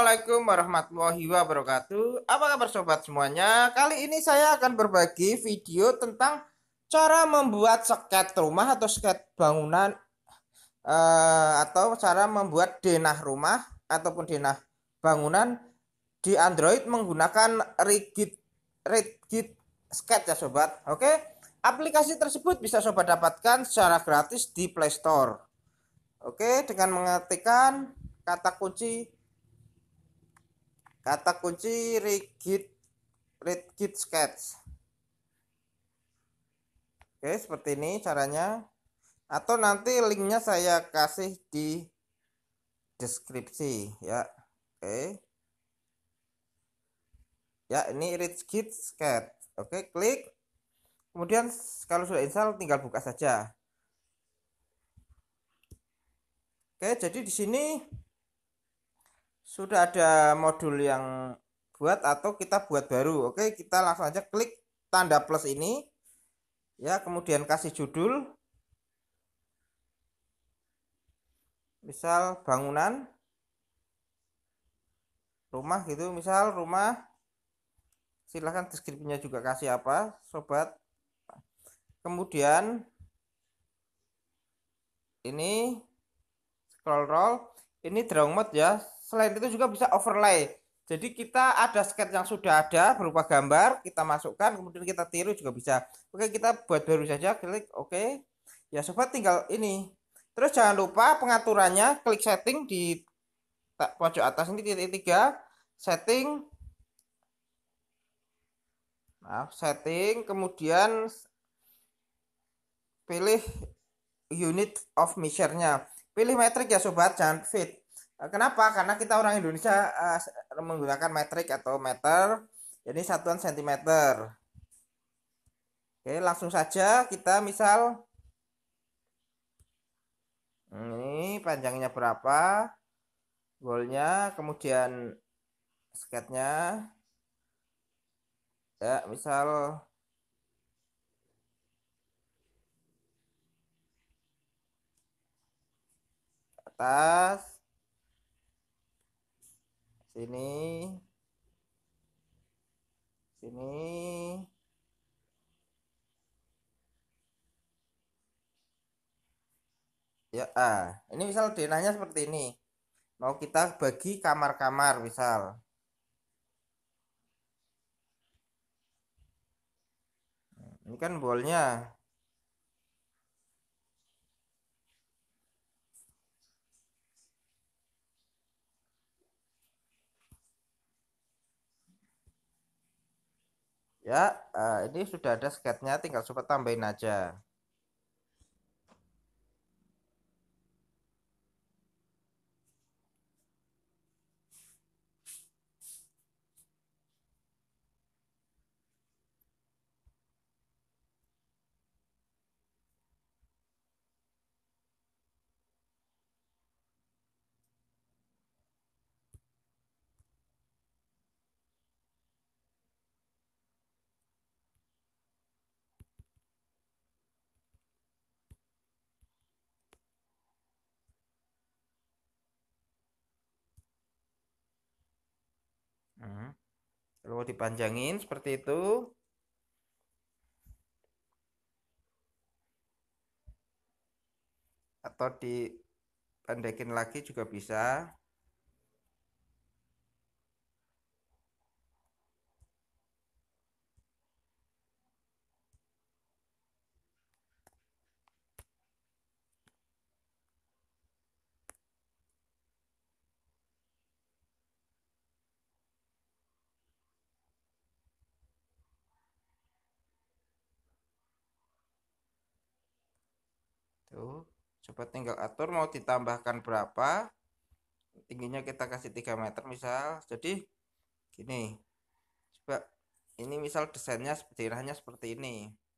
Assalamualaikum warahmatullahi wabarakatuh. Apa kabar sobat semuanya? Kali ini saya akan berbagi video tentang cara membuat sket rumah atau sket bangunan eh, atau cara membuat denah rumah ataupun denah bangunan di Android menggunakan rigid rigid sketch ya sobat. Oke. Aplikasi tersebut bisa sobat dapatkan secara gratis di Play Store. Oke, dengan mengetikkan kata kunci Kata kunci rigid rigid sketch. Oke, seperti ini caranya. Atau nanti linknya saya kasih di deskripsi ya. Oke. Ya, ini rigid sketch. Oke, klik. Kemudian kalau sudah install tinggal buka saja. Oke, jadi di sini sudah ada modul yang buat atau kita buat baru. Oke, kita langsung aja klik tanda plus ini. Ya, kemudian kasih judul. Misal bangunan rumah gitu, misal rumah. Silahkan deskripsinya juga kasih apa, sobat. Kemudian ini scroll roll, ini drawing mode ya, selain itu juga bisa overlay. Jadi kita ada sketch yang sudah ada berupa gambar, kita masukkan, kemudian kita tiru juga bisa. Oke, kita buat baru saja, klik oke. Ya, sobat tinggal ini. Terus jangan lupa pengaturannya, klik setting di pojok atas ini titik tiga, setting. nah setting, kemudian pilih unit of measure-nya. Pilih metrik ya sobat, jangan fit. Eh, kenapa? Karena kita orang Indonesia uh, menggunakan metrik atau meter, jadi satuan sentimeter. Oke, langsung saja kita misal hmm, ini panjangnya berapa, golnya, kemudian sketnya, ya misal atas sini sini ya ah ini misal denahnya seperti ini mau kita bagi kamar-kamar misal ini kan bolnya ya uh, ini sudah ada sketnya tinggal sobat tambahin aja Lalu dipanjangin seperti itu atau dipendekin lagi juga bisa itu coba tinggal atur mau ditambahkan berapa tingginya kita kasih 3 meter misal jadi gini coba ini misal desainnya seperti hanya seperti ini